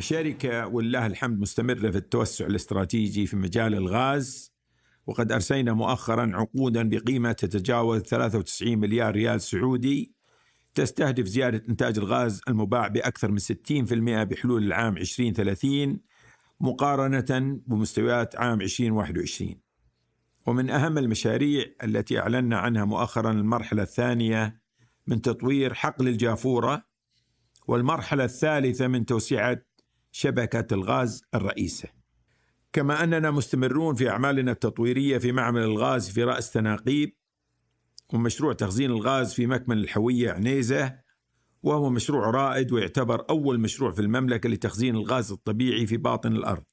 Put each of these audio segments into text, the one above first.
شركة ولله الحمد مستمرة في التوسع الاستراتيجي في مجال الغاز وقد أرسينا مؤخرا عقودا بقيمة تتجاوز 93 مليار ريال سعودي تستهدف زيادة إنتاج الغاز المباع بأكثر من 60% بحلول العام 2030 مقارنة بمستويات عام 2021 ومن أهم المشاريع التي أعلنا عنها مؤخرا المرحلة الثانية من تطوير حقل الجافورة والمرحلة الثالثة من توسعة شبكة الغاز الرئيسة كما أننا مستمرون في أعمالنا التطويرية في معمل الغاز في رأس تناقيب ومشروع تخزين الغاز في مكمن الحوية عنيزة وهو مشروع رائد ويعتبر أول مشروع في المملكة لتخزين الغاز الطبيعي في باطن الأرض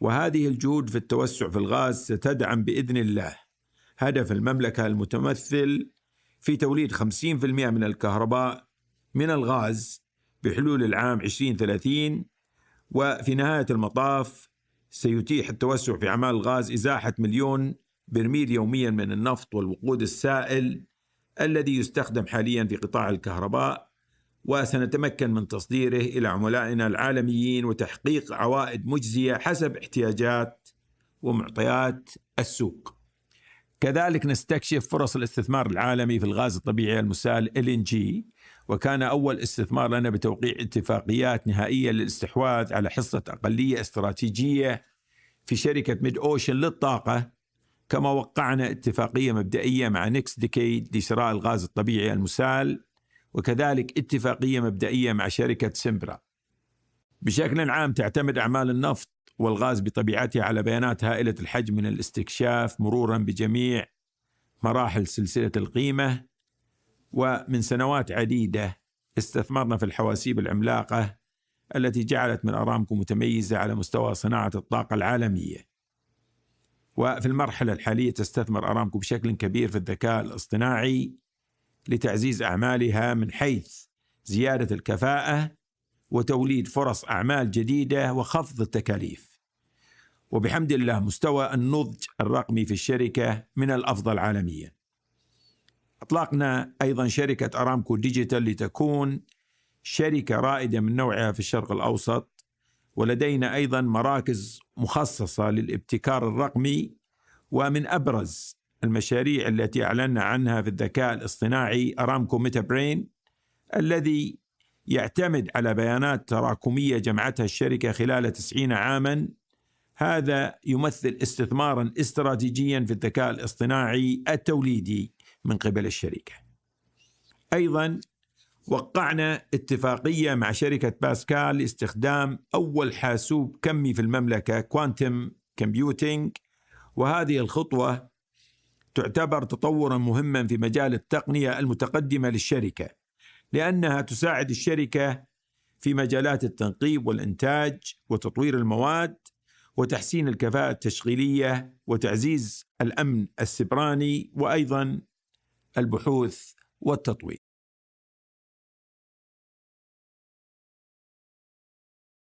وهذه الجهود في التوسع في الغاز ستدعم بإذن الله هدف المملكة المتمثل في توليد 50% من الكهرباء من الغاز بحلول العام 2030 وفي نهاية المطاف سيتيح التوسع في أعمال الغاز إزاحة مليون برميل يوميا من النفط والوقود السائل الذي يستخدم حاليا في قطاع الكهرباء وسنتمكن من تصديره إلى عملائنا العالميين وتحقيق عوائد مجزية حسب احتياجات ومعطيات السوق كذلك نستكشف فرص الاستثمار العالمي في الغاز الطبيعي المسال LNG وكان أول استثمار لنا بتوقيع اتفاقيات نهائية للاستحواذ على حصة أقلية استراتيجية في شركة ميد أوشن للطاقة كما وقعنا اتفاقية مبدئية مع نيكس ديكيد لشراء الغاز الطبيعي المسال وكذلك اتفاقية مبدئية مع شركة سمبرا بشكل عام تعتمد أعمال النفط والغاز بطبيعتها على بيانات هائلة الحجم من الاستكشاف مرورا بجميع مراحل سلسلة القيمة ومن سنوات عديدة استثمرنا في الحواسيب العملاقة التي جعلت من أرامكو متميزة على مستوى صناعة الطاقة العالمية وفي المرحلة الحالية تستثمر أرامكو بشكل كبير في الذكاء الاصطناعي لتعزيز أعمالها من حيث زيادة الكفاءة وتوليد فرص أعمال جديدة وخفض التكاليف وبحمد الله مستوى النضج الرقمي في الشركة من الأفضل عالمياً أطلقنا أيضا شركة أرامكو ديجيتال لتكون شركة رائدة من نوعها في الشرق الأوسط ولدينا أيضا مراكز مخصصة للابتكار الرقمي ومن أبرز المشاريع التي أعلنا عنها في الذكاء الاصطناعي أرامكو ميتا برين الذي يعتمد على بيانات تراكمية جمعتها الشركة خلال 90 عاما هذا يمثل استثمارا استراتيجيا في الذكاء الاصطناعي التوليدي من قبل الشركه. ايضا وقعنا اتفاقيه مع شركه باسكال لاستخدام اول حاسوب كمي في المملكه كوانتم كمبيوتينج وهذه الخطوه تعتبر تطورا مهما في مجال التقنيه المتقدمه للشركه لانها تساعد الشركه في مجالات التنقيب والانتاج وتطوير المواد وتحسين الكفاءه التشغيليه وتعزيز الامن السبراني وايضا البحوث والتطوير